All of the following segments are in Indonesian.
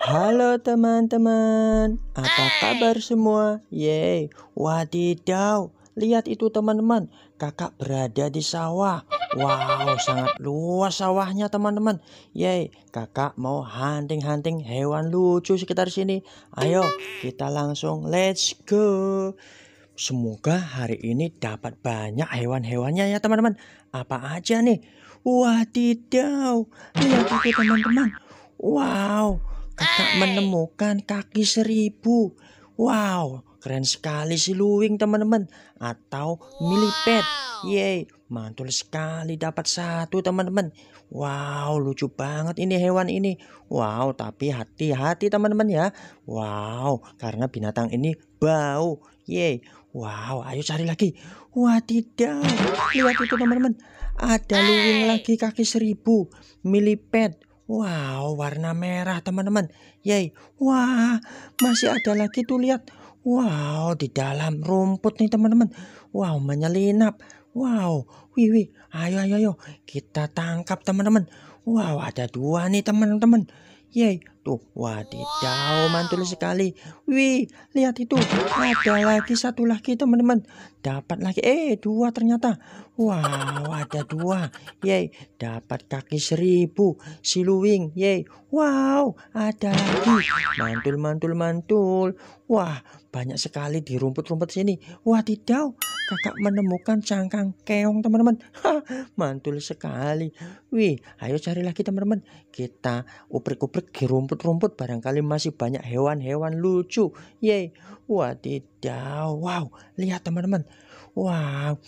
Halo teman-teman, apa kabar semua? Yeay, wadidaw, lihat itu teman-teman, kakak berada di sawah. Wow, sangat luas sawahnya teman-teman. Yeay, kakak mau hunting-hunting hewan lucu sekitar sini. Ayo, kita langsung let's go. Semoga hari ini dapat banyak hewan-hewannya ya teman-teman. Apa aja nih? Wadidaw, lihat itu teman-teman. Wow, menemukan kaki seribu. Wow, keren sekali si luwing teman-teman atau milipet. Yeay, mantul sekali dapat satu teman-teman. Wow, lucu banget ini hewan ini. Wow, tapi hati-hati teman-teman ya. Wow, karena binatang ini bau. Yeay. Wow, ayo cari lagi. Wah, tidak. Lihat itu teman-teman. Ada luwing lagi kaki seribu. Milipet. Wow, warna merah teman-teman. Yay. Wah, masih ada lagi tuh lihat. Wow, di dalam rumput nih teman-teman. Wow, menyelinap. Wow, wih wih. Ayo ayo ayo, kita tangkap teman-teman. Wow, ada dua nih teman-teman. Yay, Tuh, wadidaw, mantul sekali. Wih, lihat itu. Ada lagi, satu lagi teman-teman. Dapat lagi. Eh, dua ternyata. Wow, ada dua. yey dapat kaki seribu. Siluing, yey, Wow, ada lagi. Mantul, mantul, mantul. Wah, banyak sekali di rumput-rumput sini. Wadidaw, kakak menemukan cangkang keong teman-teman. Mantul sekali. Wih, ayo cari lagi teman-teman. Kita uprik-uprik di rumput rumput-rumput barangkali masih banyak hewan-hewan lucu. Yeay. Wadidaw. Wow. Lihat teman-teman. Wow.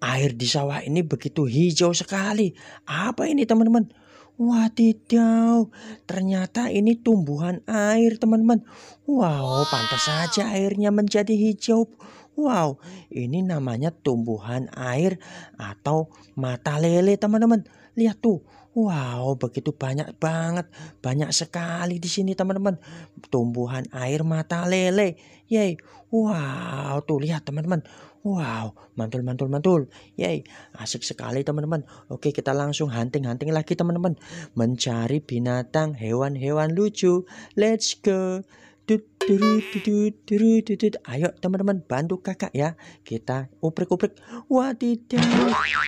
Air di sawah ini begitu hijau sekali. Apa ini teman-teman? Wadidaw, ternyata ini tumbuhan air teman-teman. Wow, pantas saja airnya menjadi hijau Wow, ini namanya tumbuhan air atau mata lele, teman-teman. Lihat tuh. Wow, begitu banyak banget, banyak sekali di sini, teman-teman. Tumbuhan air mata lele. Yey. Wow, tuh lihat, teman-teman. Wow, mantul mantul mantul. Yey. asik sekali teman-teman. Oke, kita langsung hunting-hunting lagi teman-teman. Mencari binatang, hewan-hewan lucu. Let's go. Ayo teman-teman bantu kakak ya Kita uprik-uprik Wadidaw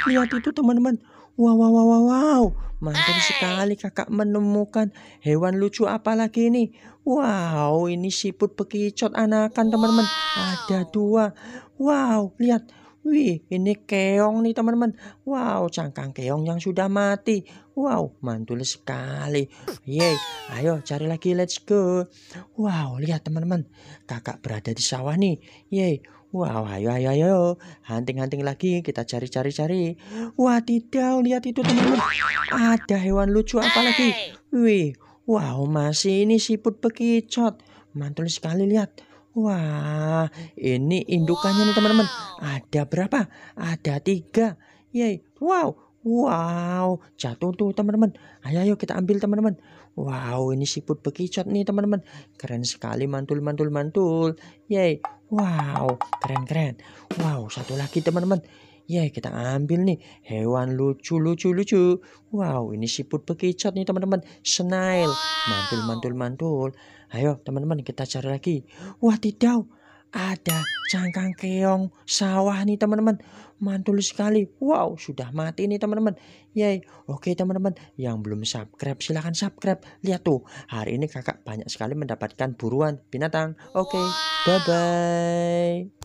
Lihat itu teman-teman Wow wow wow wow wow Mantap sekali kakak menemukan Hewan lucu apa lagi ini Wow ini siput bekicot anakan teman-teman Ada dua Wow lihat Wih, ini keong nih teman-teman. Wow, cangkang keong yang sudah mati. Wow, mantul sekali. Yeay, ayo cari lagi, let's go. Wow, lihat teman-teman. Kakak berada di sawah nih. Yeay, wow, ayo, ayo, ayo. Hunting-hunting lagi, kita cari-cari, cari. Wah, tidak, lihat itu teman-teman. Ada hewan lucu apa lagi? Wih, wow, masih ini siput bekicot. Mantul sekali, lihat. Wah, ini indukannya nih teman-teman. Ada berapa? Ada tiga. Yey, wow. Wow, jatuh tuh teman-teman. Ayo, ayo kita ambil teman-teman. Wow, ini siput bekicot nih teman-teman. Keren sekali, mantul, mantul, mantul. Yey, wow, keren, keren. Wow, satu lagi teman-teman. Ya kita ambil nih hewan lucu lucu lucu. Wow ini siput bekicot nih teman-teman. Snail. Mantul mantul mantul. Ayo teman-teman kita cari lagi. Wah tidak. Ada cangkang keong sawah nih teman-teman. Mantul sekali. Wow sudah mati nih teman-teman. Yay. Oke teman-teman yang belum subscribe silahkan subscribe. Lihat tuh hari ini kakak banyak sekali mendapatkan buruan binatang. Oke bye-bye.